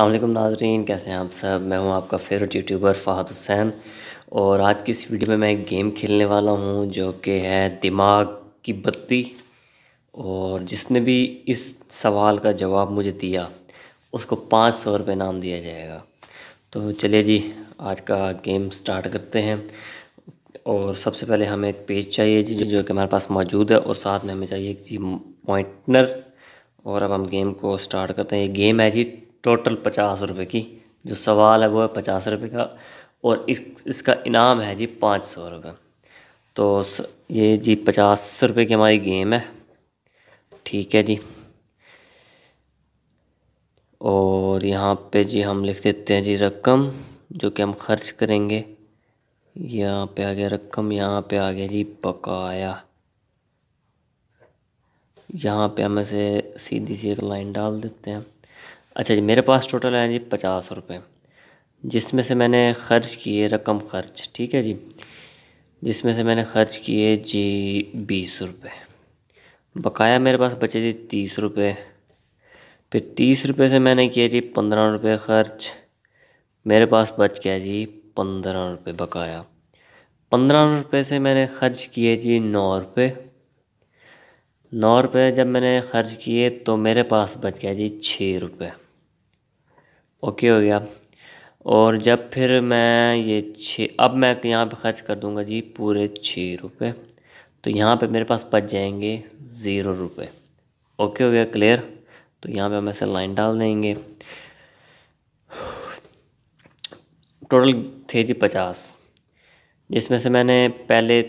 अल्लाम नाजरीन कैसे हैं आप सब मैं हूं आपका फेवरेट यूट्यूबर फ़ाहद हुसैन और आज की इस वीडियो में मैं एक गेम खेलने वाला हूं जो कि है दिमाग की बत्ती और जिसने भी इस सवाल का जवाब मुझे दिया उसको पाँच सौ रुपये नाम दिया जाएगा तो चलिए जी आज का गेम स्टार्ट करते हैं और सबसे पहले हमें एक पेज चाहिए जी जो कि हमारे पास मौजूद है और साथ में हमें चाहिए जी पॉइंटनर और अब हम गेम को स्टार्ट करते हैं ये गेम है जी टोटल पचास रुपये की जो सवाल है वो है पचास रुपये का और इस इसका इनाम है जी पाँच सौ रुपये तो ये जी पचास रुपये की हमारी गेम है ठीक है जी और यहाँ पे जी हम लिख देते हैं जी रकम जो कि हम खर्च करेंगे यहाँ पे आ गया रकम यहाँ पे आ गया जी बकाया यहाँ पे हम ऐसे सीधी सी एक लाइन डाल देते हैं अच्छा जी मेरे पास टोटल है जी पचास रुपये जिसमें से मैंने ख़र्च किए रकम ख़र्च ठीक है जी जिसमें से मैंने ख़र्च किए जी बीस रुपये बकाया मेरे पास बचे जी तीस रुपये फिर तीस रुपये से मैंने किए जी पंद्रह रुपये ख़र्च मेरे पास बच गया जी पंद्रह रुपये बकाया पंद्रह रुपये से मैंने ख़र्च किए जी नौ रुपये नौ रुपये जब मैंने ख़र्च किए तो मेरे पास बच गया जी छः रुपये ओके हो गया और जब फिर मैं ये छः अब मैं यहाँ पे ख़र्च कर दूँगा जी पूरे छः रुपये तो यहाँ पे मेरे पास बच जाएंगे ज़ीरो रुपये ओके हो गया क्लियर तो यहाँ पे हम ऐसे लाइन डाल देंगे टोटल थे जी पचास जिसमें से मैंने पहले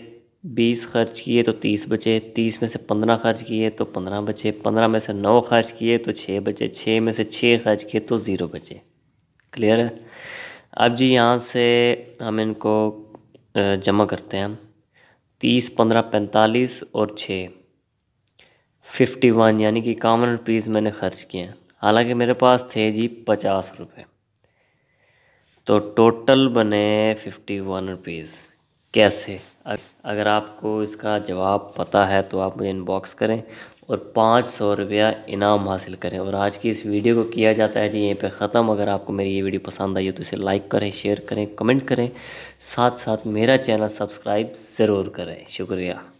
बीस खर्च किए तो तीस बचे तीस में से पंद्रह खर्च किए तो पंद्रह बचे पंद्रह में से नौ खर्च किए तो छः बचे छः में से छः खर्च किए तो ज़ीरो बचे क्लियर है अब जी यहाँ से हम इनको जमा करते हैं तीस पंद्रह पैंतालीस और छः फिफ्टी वन यानी कि कामन रुपीज़ मैंने खर्च किए हैं हालांकि मेरे पास थे जी पचास रुपये तो टोटल बने फिफ्टी वन रुपीज़ कैसे अगर आपको इसका जवाब पता है तो आप मुझे इनबॉक्स करें और पाँच सौ रुपया इनाम हासिल करें और आज की इस वीडियो को किया जाता है जी यहीं पे ख़त्म अगर आपको मेरी ये वीडियो पसंद आई हो तो इसे लाइक करें शेयर करें कमेंट करें साथ साथ मेरा चैनल सब्सक्राइब ज़रूर करें शुक्रिया